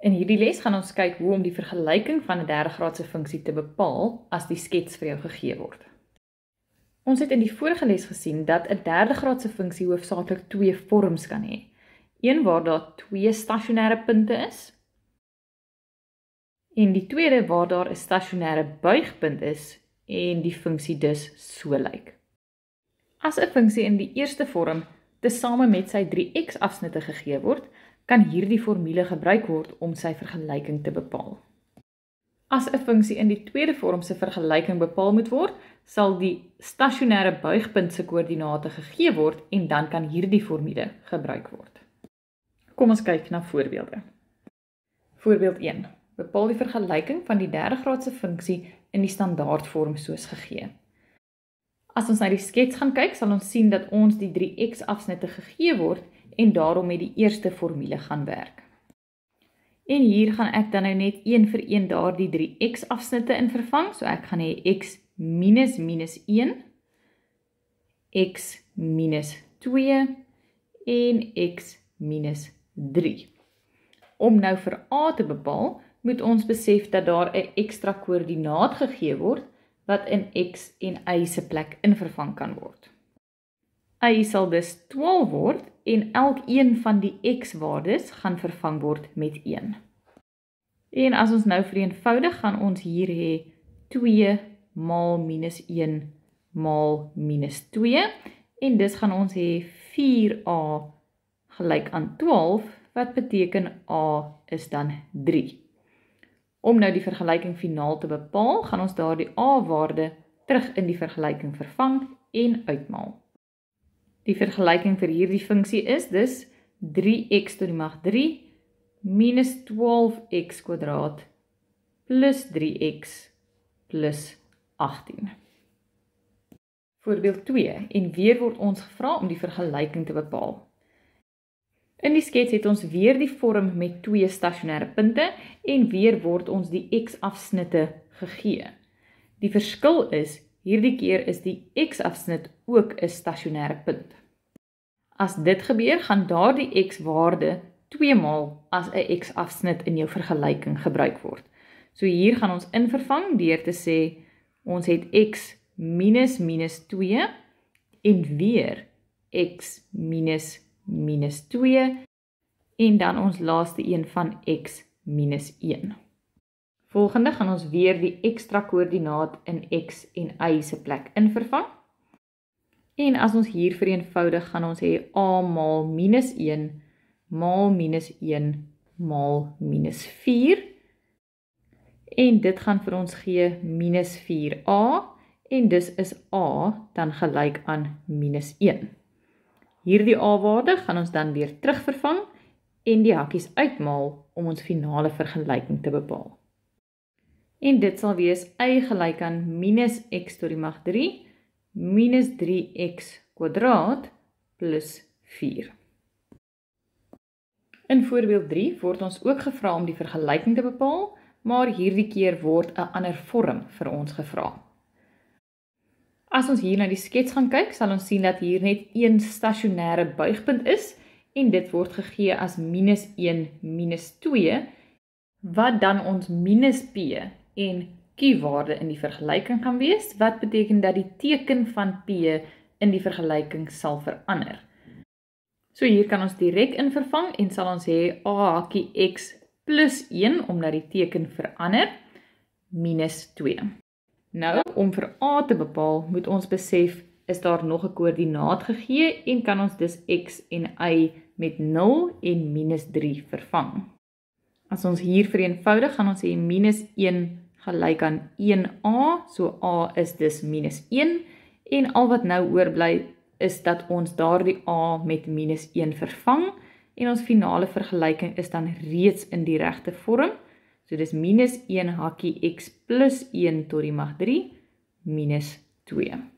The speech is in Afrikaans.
In hierdie les gaan ons kyk hoe om die vergelyking van 'n derde graadse funksie te bepaal as die skets vir jou gegee word. Ons het in die vorige les gesien dat 'n derde graadse funksie hoofsaaklik twee vorms kan hê. Een waar daar twee stasionêre punte is en die tweede waar daar 'n stasionêre buigpunt is en die funksie dus so lyk. As 'n funksie in die eerste vorm tesame met sy 3x-afsnitte gegee word, kan hierdie formule gebruik word om sy vergelyking te bepaal. As 'n funksie in die tweede vorm se vergelyking bepaal moet word, sal die stasionêre buigpunt se koördinate gegee word en dan kan hierdie formule gebruik word. Kom ons kyk na voorbeelde. Voorbeeld 1. Bepaal die vergelyking van die 30-graadse funksie in die standaardvorm soos gegee. As ons na die skets gaan kyk, sal ons sien dat ons die 3x-afsnitte gegee word en daarom met die eerste formule gaan werk. En hier gaan ek dan nou net 1 vir 1 daar die 3x afsnitte in vervang, so ek gaan hê x minus minus 1, x minus 2 en x minus 3. Om nou vir a te bepaal, moet ons besef dat daar 'n ekstra koördinaat gegee word wat in x en y se plek invervang kan word y sal dus 12 word en elk een van die x-waardes gaan vervang word met 1. En as ons nou vereenvoudig, gaan ons hier hê 2 maal minus 1 maal minus 2 en dus gaan ons hê 4a gelyk aan 12 wat beteken a is dan 3. Om nou die vergelyking finaal te bepaal, gaan ons daardie a-waarde terug in die vergelyking vervang en uitmaak. Die vergelijking vir hierdie funksie is dus 3x to die macht 3 minus 12x kwadraat plus 3x plus 18. Voorbeeld 2 en weer word ons gevra om die vergelijking te bepaal. In die skets het ons weer die vorm met 2 stationaire punte en weer word ons die x afsnitte gegee. Die verskil is Hierdie keer is die x-afsnit ook 'n stasionêre punt. As dit gebeur, gaan daardie x-waarde 2 maal as 'n x-afsnit in jou vergelyking gebruik word. So hier gaan ons invervang deur te sê ons het x minus minus 2 en weer x minus minus 2 en dan ons laaste een van x minus 1. Volgende gaan ons weer die ekstra koordinaat in x en y se plek invervang. En as ons hier vereenvoudig, gaan ons hê a maal -1 maal -1 maal -4 en dit gaan vir ons gee -4a en dus is a dan gelyk aan -1. Hierdie a-waarde gaan ons dan weer terugvervang en die hakkies uitmaal om ons finale vergelyking te bepaal en dit sal wees y gelyk aan minus x tot die mag 3 minus 3x kwadraat plus 4. In voorbeeld 3 word ons ook gevra om die vergelyking te bepaal, maar hierdie keer word 'n ander vorm vir ons gevra. As ons hier na die skets gaan kyk, sal ons sien dat hier net een stasionêre buigpunt is en dit word gegee as -1 -2 wat dan ons -p en Q-waarde in die vergelyking gaan wees wat beteken dat die teken van P in die vergelyking sal verander. So hier kan ons direk in vervang en sal ons hê A hakkie X plus 1 omdat die teken verander minus 2. Nou om vir A te bepaal moet ons besef is daar nog 'n koördinaat gegee en kan ons dus X en Y met 0 en minus 3 vervang. As ons hier vereenvoudig gaan ons hê minus 1 gelyk aan 1a, so a is dus minus 1 en al wat nou oorbly is dat ons daardie a met minus 1 vervang en ons finale vergelyking is dan reeds in die regte vorm. So dis minus 1 hakkie x plus 1 tot die mag 3 minus 2.